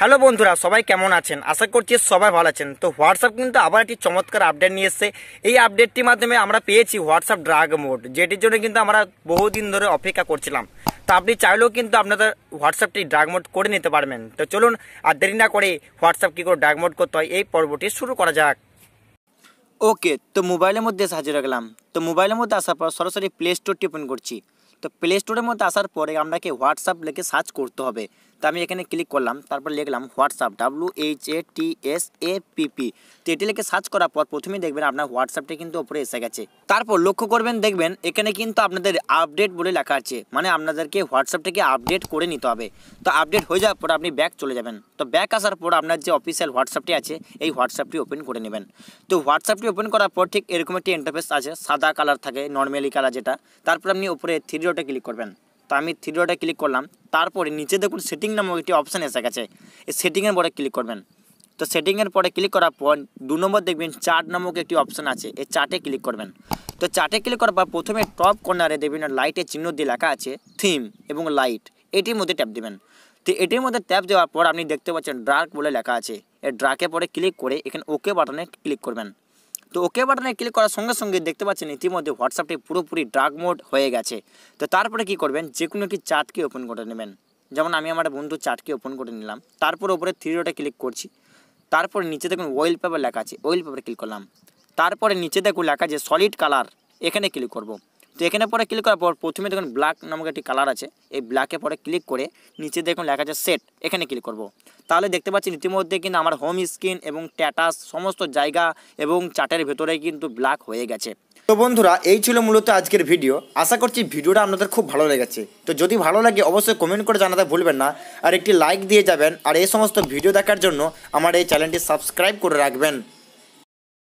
Hello বন্ধুরা সবাই কেমন আছেন আশা করছি সবাই ভালো আছেন তো হোয়াটসঅ্যাপ কিন্তু আবার একটি চমৎকার আপডেট নিয়ে এসছে এই আপডেটটির মাধ্যমে আমরা পেয়েছি হোয়াটসঅ্যাপ ড্রাগ মোড যেটির জন্য কিন্তু আমরা বহুদিন ধরে অপেক্ষা করছিলাম তো আপনি চাইলেও কিন্তু আপনাদের হোয়াটসঅ্যাপটি ড্রাগ মোড করে নিতে পারবেন তো চলুন আর দেরি না করে হোয়াটসঅ্যাপ কী করে ড্রাগ মোড করতে হয় এই পর্বটি শুরু করা যাক ওকে তো মোবাইলের মধ্যে সাহায্য রাখলাম তো মোবাইলের মধ্যে আসার পর সরাসরি প্লে স্টোরটি ওপেন করছি তো প্লে স্টোরের মধ্যে আসার পরে আপনাকে হোয়াটসঅ্যাপ লেখে সার্চ করতে হবে তা আমি এখানে ক্লিক করলাম তারপর লিখলাম WhatsApp W H A T S A P P তো এটি লিখে সার্চ করার পর প্রথমেই দেখবেন আপনার হোয়াটসঅ্যাপটি কিন্তু ওপরে এসে গেছে তারপর লক্ষ্য করবেন দেখবেন এখানে কিন্তু আপনাদের আপডেট বলে লেখা আছে মানে আপনাদেরকে হোয়াটসঅ্যাপটিকে আপডেট করে নিতে হবে তো আপডেট হয়ে যাওয়ার পর আপনি ব্যাক চলে যাবেন তো ব্যাক আসার পর আপনার যে অফিসিয়াল হোয়াটসঅ্যাপটি আছে এই হোয়াটসঅ্যাপটি ওপেন করে নেবেন তো হোয়াটসঅ্যাপটি ওপেন করার পর ঠিক এরকম একটি ইন্টারফেস আছে সাদা কালার থাকে নর্মালি কালার যেটা তারপর আপনি উপরে থ্রি ডটে ক্লিক করবেন তো আমি থ্রি ডটে ক্লিক করলাম তারপরে নিচে দেখুন সেটিং নামক একটি অপশান এসে গেছে এই সেটিংয়ের পরে ক্লিক করবেন তো সেটিংয়ের পরে ক্লিক করার পর দু নম্বর দেখবেন চার্ট নামক একটি অপশান আছে এই চার্টে ক্লিক করবেন তো চার্টে ক্লিক করার পর প্রথমে টপ কর্নারে দেখবেন লাইটের চিহ্ন দিয়ে লেখা আছে থিম এবং লাইট এটির মধ্যে ট্যাপ দেবেন তো এটির মধ্যে ট্যাপ দেওয়ার পর আপনি দেখতে পাচ্ছেন ড্রাক বলে লেখা আছে এই ড্রাকে পরে ক্লিক করে এখানে ওকে বাটনে ক্লিক করবেন তো ওকে বাটনে ক্লিক করার সঙ্গে সঙ্গে দেখতে পাচ্ছেন ইতিমধ্যে হোয়াটসঅ্যাপটি পুরোপুরি ড্রাগ মোড হয়ে গেছে তো তারপরে কি করবেন যে কোনো একটি চার্টকে ওপেন করে নেবেন যেমন আমি আমার বন্ধুর চার্টকে ওপেন করে নিলাম তারপর ওপরে থ্রিডোটা ক্লিক করছি তারপর নিচে দেখুন অয়েল পেপার লেখা আছে অয়েল পেপারে ক্লিক করলাম তারপরে নিচে দেখুন লেখা আছে সলিড কালার এখানে ক্লিক করবো তো এখানে পরে ক্লিক করার পর প্রথমে দেখুন ব্ল্যাক নামক একটি কালার আছে এই ব্ল্যাকে পরে ক্লিক করে নিচে দেখুন লেখা আছে সেট এখানে ক্লিক করব। তাহলে দেখতে পাচ্ছি ইতিমধ্যে কিন্তু আমার হোম স্ক্রিন এবং ট্যাটাস সমস্ত জায়গা এবং চার্টের ভেতরে কিন্তু ব্ল্যাক হয়ে গেছে তো বন্ধুরা এই ছিল মূলত আজকের ভিডিও আশা করছি ভিডিওটা আপনাদের খুব ভালো লেগেছে তো যদি ভালো লাগে অবশ্যই কমেন্ট করে জানাতে ভুলবেন না আর একটি লাইক দিয়ে যাবেন আর এই সমস্ত ভিডিও দেখার জন্য আমার এই চ্যানেলটি সাবস্ক্রাইব করে রাখবেন